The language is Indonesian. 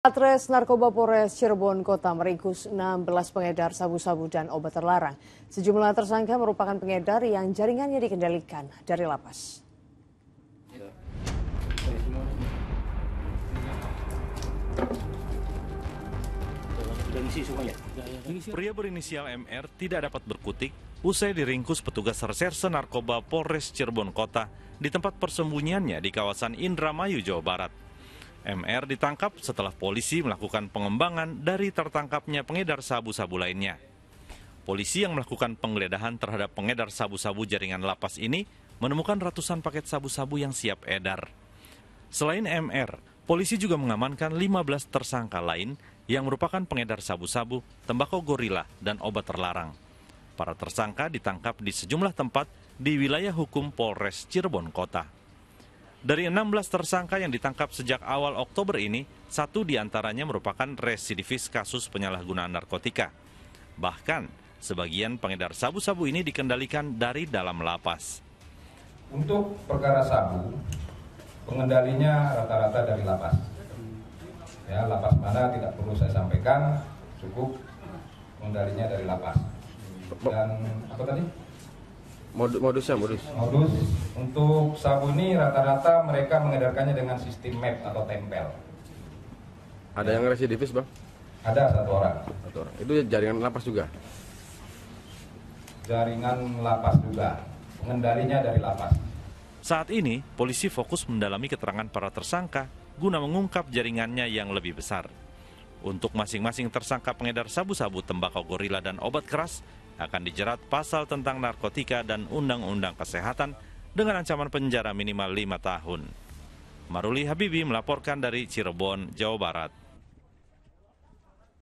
Satres Narkoba Polres Cirebon Kota meringkus 16 pengedar sabu-sabu dan obat terlarang. Sejumlah tersangka merupakan pengedar yang jaringannya dikendalikan dari lapas. Pria berinisial MR tidak dapat berkutik usai diringkus petugas reserse narkoba Polres Cirebon Kota di tempat persembunyiannya di kawasan Indramayu, Jawa Barat. MR ditangkap setelah polisi melakukan pengembangan dari tertangkapnya pengedar sabu-sabu lainnya. Polisi yang melakukan penggeledahan terhadap pengedar sabu-sabu jaringan lapas ini menemukan ratusan paket sabu-sabu yang siap edar. Selain MR, polisi juga mengamankan 15 tersangka lain yang merupakan pengedar sabu-sabu, tembakau gorila, dan obat terlarang. Para tersangka ditangkap di sejumlah tempat di wilayah hukum Polres Cirebon Kota. Dari 16 tersangka yang ditangkap sejak awal Oktober ini, satu diantaranya merupakan residivis kasus penyalahgunaan narkotika. Bahkan, sebagian pengedar sabu-sabu ini dikendalikan dari dalam lapas. Untuk perkara sabu, pengendalinya rata-rata dari lapas. Ya, lapas mana tidak perlu saya sampaikan, cukup pengendalinya dari lapas. Dan apa tadi? Modus, modusnya modus. Modus untuk sabu ini rata-rata mereka mengedarkannya dengan sistem map atau tempel. Ada ya. yang residivis bang? Ada satu orang. Satu orang. Itu jaringan lapas juga. Jaringan lapas juga. Pengendalinya dari lapas. Saat ini polisi fokus mendalami keterangan para tersangka guna mengungkap jaringannya yang lebih besar. Untuk masing-masing tersangka pengedar sabu-sabu, tembakau gorila, dan obat keras, akan dijerat pasal tentang narkotika dan undang-undang kesehatan dengan ancaman penjara minimal lima tahun. Maruli Habibi melaporkan dari Cirebon, Jawa Barat.